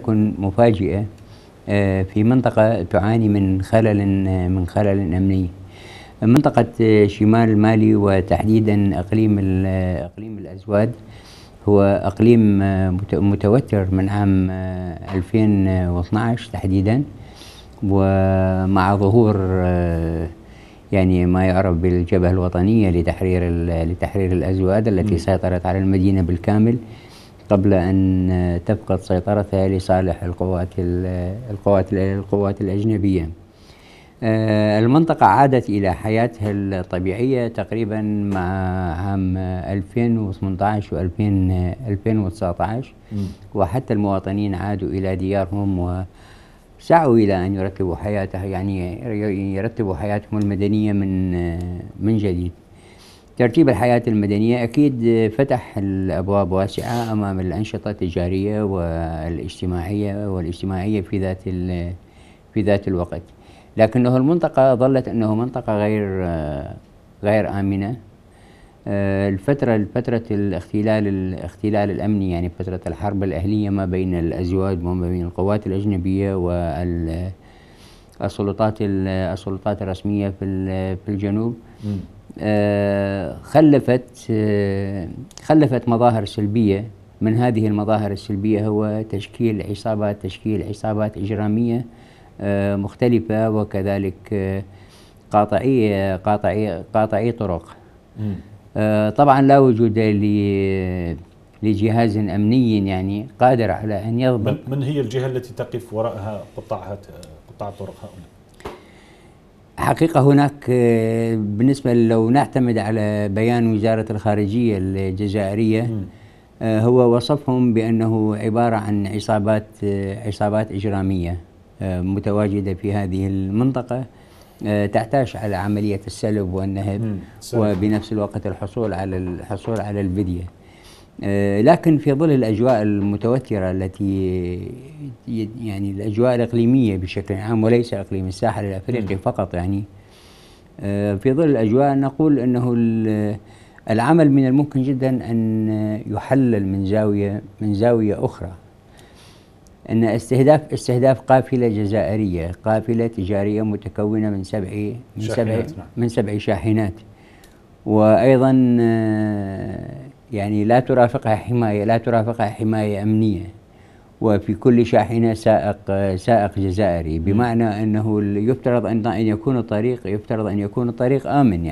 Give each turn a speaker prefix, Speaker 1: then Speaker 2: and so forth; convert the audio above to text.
Speaker 1: تكون مفاجئة آه، في منطقة تعاني من خلل آه، من خلل أمني منطقة آه، شمال مالي وتحديدا إقليم إقليم الأزواد هو إقليم متوتر من عام 2012 تحديدا ومع ظهور يعني ما يعرف بالجبهة الوطنية لتحرير لتحرير الأزواد التي سيطرت على المدينة بالكامل قبل أن تفقد سيطرتها لصالح القوات القوات القوات الأجنبية. آه، المنطقة عادت إلى حياتها الطبيعية تقريبا مع عام 2018 و 2019 وحتى المواطنين عادوا إلى ديارهم و سعوا إلى أن يرتبوا حياتها يعني يرتبوا حياتهم المدنية من من جديد ترتيب الحياة المدنية أكيد فتح الأبواب واسعة أمام الأنشطة التجارية والاجتماعية والاجتماعية في ذات في ذات الوقت لكنه المنطقة ظلت أنه منطقة غير غير آمنة الفترة فترة الاختلال الاختلال الأمني يعني فترة الحرب الأهلية ما بين الأزواج وما بين القوات الأجنبية والسلطات السلطات الرسمية في الجنوب آه، خلفت آه، خلفت مظاهر سلبية من هذه المظاهر السلبية هو تشكيل عصابات تشكيل عصابات إجرامية آه، مختلفة وكذلك قاطعية قاطعي قاطعي طرق طبعا لا وجود لجهاز أمني يعني قادر على أن يضبط من هي الجهة التي تقف وراءها قطاع قطاع طرق هؤلاء؟ حقيقة هناك آه، بالنسبة لو نعتمد على بيان وزارة الخارجية الجزائرية آه، هو وصفهم بأنه عبارة عن عصابات آه، عصابات إجرامية متواجدة في هذه المنطقة تعتاش على عملية السلب والنهب وبنفس الوقت الحصول على الحصول على الفدية آه، لكن في ظل الاجواء المتوتره التي يعني الاجواء الاقليميه بشكل عام وليس اقليم الساحل الافريقي نعم. فقط يعني آه، في ظل الاجواء نقول انه العمل من الممكن جدا ان يحلل من زاويه من زاويه اخرى ان استهداف استهداف قافله جزائريه قافله تجاريه متكونه من سبع من سبع نعم. من سبع شاحنات وايضا آه، يعني لا ترافقها حماية لا ترافقها حماية أمنية وفي كل شاحنة سائق سائق جزائري بمعنى أنه يفترض أن يكون الطريق يفترض أن يكون الطريق آمن يعني